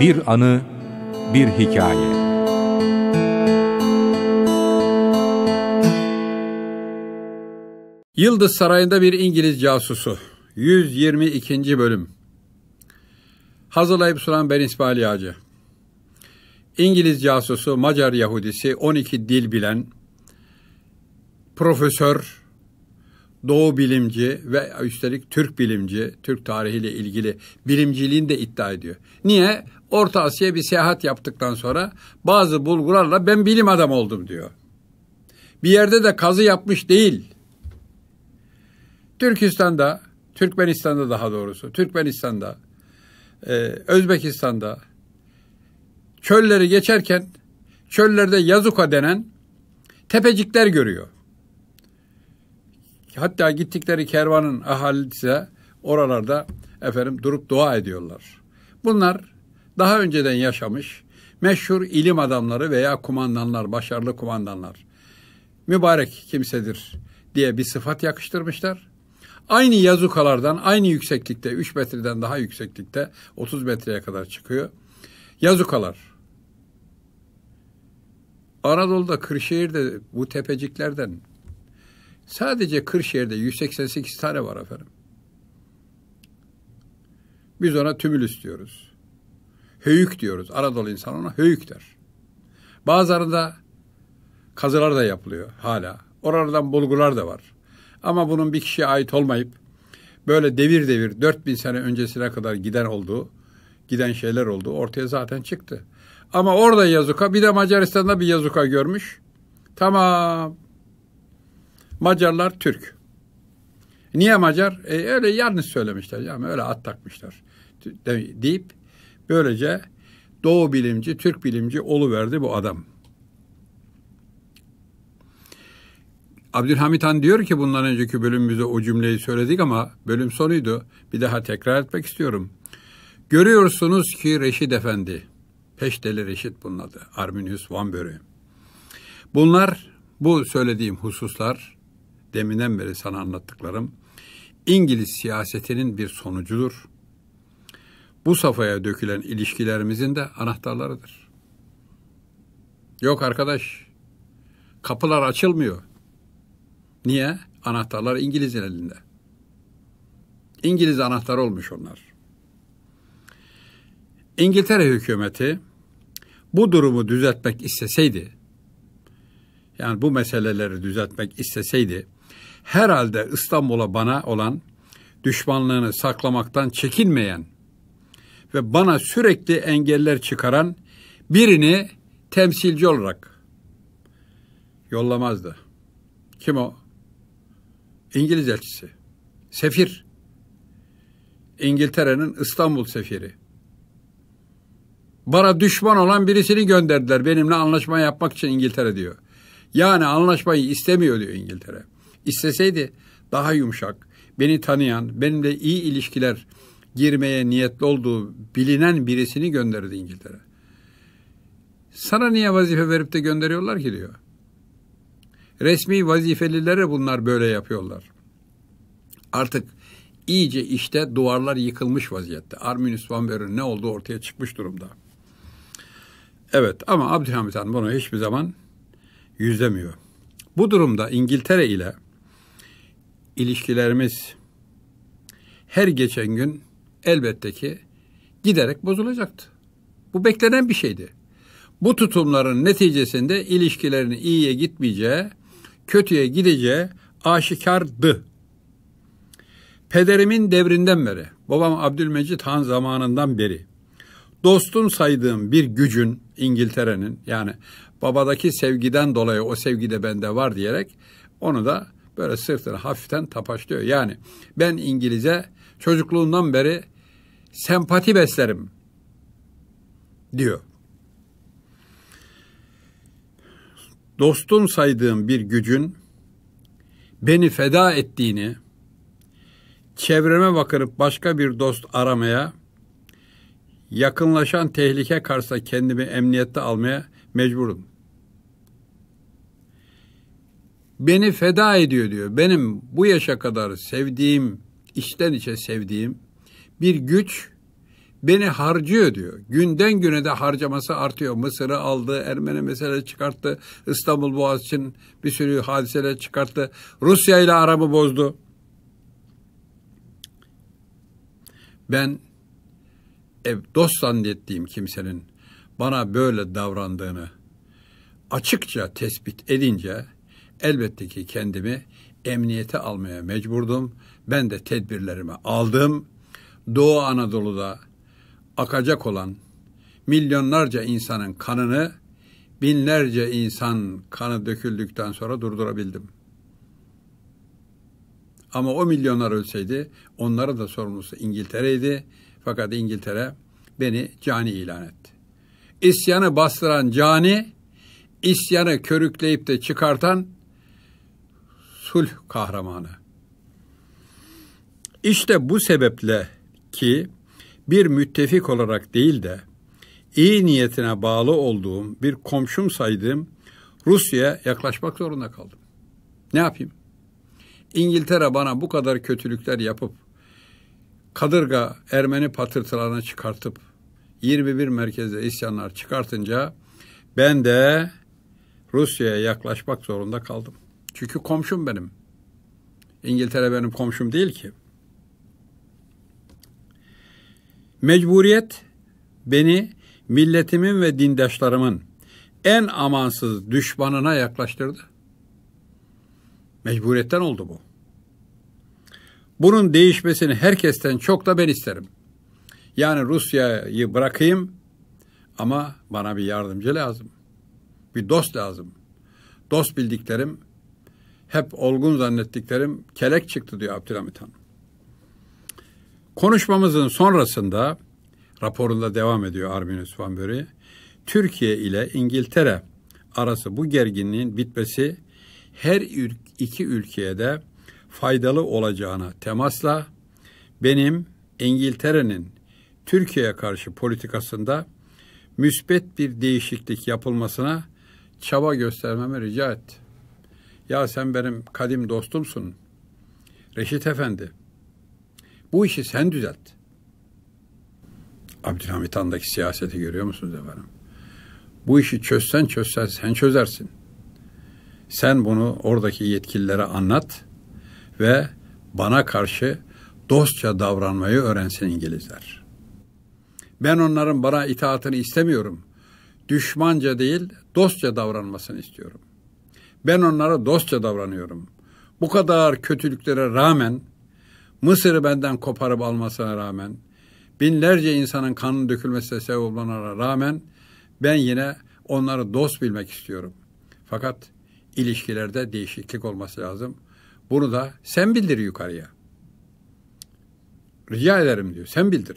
Bir anı, bir hikaye. Yıldız Sarayı'nda bir İngiliz casusu. 122. bölüm. Hazırlayıp sunan ben İsmail Yağcı. İngiliz casusu, Macar Yahudisi, 12 dil bilen, profesör, Doğu bilimci ve üstelik Türk bilimci, Türk tarihiyle ilgili bilimciliğini de iddia ediyor. Niye? Orta Asya'ya bir seyahat yaptıktan sonra bazı bulgularla ben bilim adam oldum diyor. Bir yerde de kazı yapmış değil. Türkistan'da, Türkmenistan'da daha doğrusu, Türkmenistan'da, e, Özbekistan'da çölleri geçerken çöllerde Yazuka denen tepecikler görüyor. Hatta gittikleri kervanın ahalisi oralarda efendim durup dua ediyorlar. Bunlar daha önceden yaşamış meşhur ilim adamları veya kumandanlar, başarılı kumandanlar. Mübarek kimsedir diye bir sıfat yakıştırmışlar. Aynı yazukalardan, aynı yükseklikte, 3 metreden daha yükseklikte, 30 metreye kadar çıkıyor. Yazukalar. Anadolu'da, Kırşehir'de bu tepeciklerden Sadece Kırşehir'de 188 tane var efendim. Biz ona tümülüs diyoruz. Höyük diyoruz. Aradolu insan ona höyük der. Bazılarında kazılar da yapılıyor hala. Oralardan bulgular da var. Ama bunun bir kişiye ait olmayıp böyle devir devir 4000 sene öncesine kadar giden olduğu, giden şeyler olduğu ortaya zaten çıktı. Ama orada Yazuka bir de Macaristan'da bir Yazuka görmüş. Tamam Macarlar Türk. Niye Macar? E, öyle yanlış söylemişler. Yani öyle at takmışlar deyip böylece Doğu bilimci, Türk bilimci verdi bu adam. Abdülhamit Han diyor ki bundan önceki bölümümüzde o cümleyi söyledik ama bölüm sonuydu. Bir daha tekrar etmek istiyorum. Görüyorsunuz ki Reşit Efendi, Peşteli Reşit bunun adı, Arminius Van Böre. Bunlar, bu söylediğim hususlar deminden beri sana anlattıklarım İngiliz siyasetinin bir sonucudur. Bu safhaya dökülen ilişkilerimizin de anahtarlarıdır. Yok arkadaş, kapılar açılmıyor. Niye? Anahtarlar İngiliz'in elinde. İngiliz anahtar olmuş onlar. İngiltere hükümeti bu durumu düzeltmek isteseydi, yani bu meseleleri düzeltmek isteseydi, herhalde İstanbul'a bana olan düşmanlığını saklamaktan çekinmeyen ve bana sürekli engeller çıkaran birini temsilci olarak yollamazdı. Kim o? İngiliz elçisi. Sefir. İngiltere'nin İstanbul sefiri. Bana düşman olan birisini gönderdiler benimle anlaşma yapmak için İngiltere diyor. Yani anlaşmayı istemiyor diyor İngiltere. İsteseydi daha yumuşak, beni tanıyan, benimle iyi ilişkiler girmeye niyetli olduğu bilinen birisini gönderdi İngiltere. Sana niye vazife verip de gönderiyorlar ki diyor. Resmi vazifelilere bunlar böyle yapıyorlar. Artık iyice işte duvarlar yıkılmış vaziyette. Arminius Van Buren'in ne olduğu ortaya çıkmış durumda. Evet ama Abdülhamit Han bunu hiçbir zaman yüzlemiyor. Bu durumda İngiltere ile ilişkilerimiz her geçen gün elbette ki giderek bozulacaktı. Bu beklenen bir şeydi. Bu tutumların neticesinde ilişkilerin iyiye gitmeyeceği, kötüye gideceği aşikardı. Pederimin devrinden beri, babam Abdülmecit Han zamanından beri dostun saydığım bir gücün İngiltere'nin yani babadaki sevgiden dolayı o sevgi de bende var diyerek onu da Böyle sırtını hafiften tapaşlıyor. Yani ben İngiliz'e çocukluğundan beri sempati beslerim diyor. Dostun saydığım bir gücün beni feda ettiğini, çevreme bakınıp başka bir dost aramaya, yakınlaşan tehlike karşısında kendimi emniyette almaya mecburum beni feda ediyor diyor. Benim bu yaşa kadar sevdiğim, içten içe sevdiğim bir güç beni harcıyor diyor. Günden güne de harcaması artıyor. Mısır'ı aldı, Ermeni mesele çıkarttı, İstanbul Boğaz için bir sürü hadiseler çıkarttı. Rusya ile aramı bozdu. Ben ev dost zannettiğim kimsenin bana böyle davrandığını açıkça tespit edince Elbette ki kendimi emniyete almaya mecburdum. Ben de tedbirlerimi aldım. Doğu Anadolu'da akacak olan milyonlarca insanın kanını binlerce insan kanı döküldükten sonra durdurabildim. Ama o milyonlar ölseydi onlara da sorumlusu İngiltere'ydi. Fakat İngiltere beni cani ilan etti. İsyanı bastıran cani, isyanı körükleyip de çıkartan sulh kahramanı. İşte bu sebeple ki bir müttefik olarak değil de iyi niyetine bağlı olduğum bir komşum saydığım Rusya'ya yaklaşmak zorunda kaldım. Ne yapayım? İngiltere bana bu kadar kötülükler yapıp Kadırga Ermeni patırtılarını çıkartıp 21 merkezde isyanlar çıkartınca ben de Rusya'ya yaklaşmak zorunda kaldım. Çünkü komşum benim. İngiltere benim komşum değil ki. Mecburiyet beni milletimin ve dindaşlarımın en amansız düşmanına yaklaştırdı. Mecburiyetten oldu bu. Bunun değişmesini herkesten çok da ben isterim. Yani Rusya'yı bırakayım ama bana bir yardımcı lazım. Bir dost lazım. Dost bildiklerim hep olgun zannettiklerim kelek çıktı diyor Abdülhamit Han. Konuşmamızın sonrasında raporunda devam ediyor Arminus Van Bury. Türkiye ile İngiltere arası bu gerginliğin bitmesi her iki ülkeye de faydalı olacağına temasla benim İngiltere'nin Türkiye'ye karşı politikasında müsbet bir değişiklik yapılmasına çaba göstermemi rica etti. Ya sen benim kadim dostumsun. Reşit Efendi. Bu işi sen düzelt. Abdülhamit Han'daki siyaseti görüyor musunuz efendim? Bu işi çözsen çözsen sen çözersin. Sen bunu oradaki yetkililere anlat ve bana karşı dostça davranmayı öğrensin İngilizler. Ben onların bana itaatini istemiyorum. Düşmanca değil, dostça davranmasını istiyorum. Ben onlara dostça davranıyorum. Bu kadar kötülüklere rağmen, Mısır'ı benden koparıp almasına rağmen, binlerce insanın kanının dökülmesine sebep olmalarına rağmen ben yine onları dost bilmek istiyorum. Fakat ilişkilerde değişiklik olması lazım. Bunu da sen bildir yukarıya. Rica ederim diyor. Sen bildir.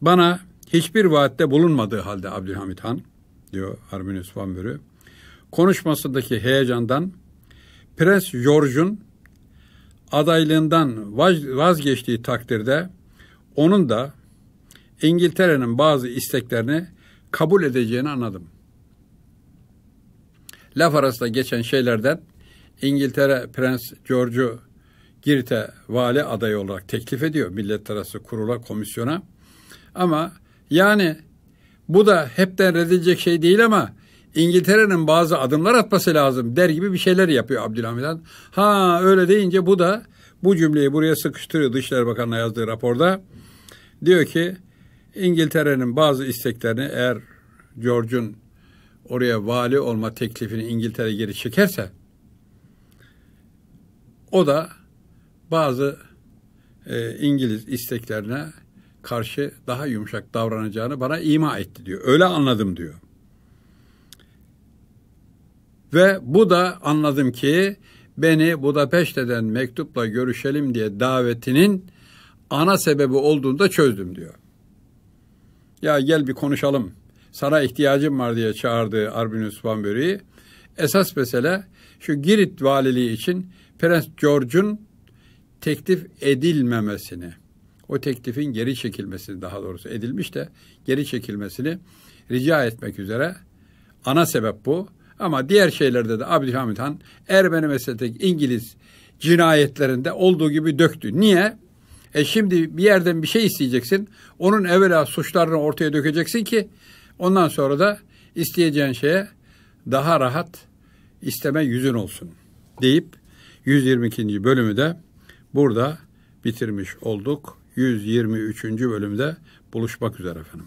Bana hiçbir vaatte bulunmadığı halde Abdülhamit Han diyor Arminius Van Bürü konuşmasındaki heyecandan Prens George'un adaylığından vazgeçtiği takdirde onun da İngiltere'nin bazı isteklerini kabul edeceğini anladım. Laf arasında geçen şeylerden İngiltere Prens George'u Girit'e vali adayı olarak teklif ediyor milletler arası kurula komisyona. Ama yani bu da hepten reddedilecek şey değil ama İngiltere'nin bazı adımlar atması lazım der gibi bir şeyler yapıyor Abdülhamid Han. Ha öyle deyince bu da bu cümleyi buraya sıkıştırıyor Dışişleri Bakanı'na yazdığı raporda. Diyor ki İngiltere'nin bazı isteklerini eğer George'un oraya vali olma teklifini İngiltere geri çekerse o da bazı e, İngiliz isteklerine karşı daha yumuşak davranacağını bana ima etti diyor. Öyle anladım diyor. Ve bu da anladım ki beni Budapeşte'den mektupla görüşelim diye davetinin ana sebebi olduğunu da çözdüm diyor. Ya gel bir konuşalım. Sana ihtiyacım var diye çağırdı Arbinus Van Bury'i. Esas mesele şu Girit valiliği için Prens George'un teklif edilmemesini, o teklifin geri çekilmesini daha doğrusu edilmiş de geri çekilmesini rica etmek üzere ana sebep bu. Ama diğer şeylerde de Abdülhamit Han Ermeni meselindeki İngiliz cinayetlerinde olduğu gibi döktü. Niye? E şimdi bir yerden bir şey isteyeceksin. Onun evvela suçlarını ortaya dökeceksin ki ondan sonra da isteyeceğin şeye daha rahat isteme yüzün olsun deyip 122. bölümü de burada bitirmiş olduk. 123. bölümde buluşmak üzere efendim.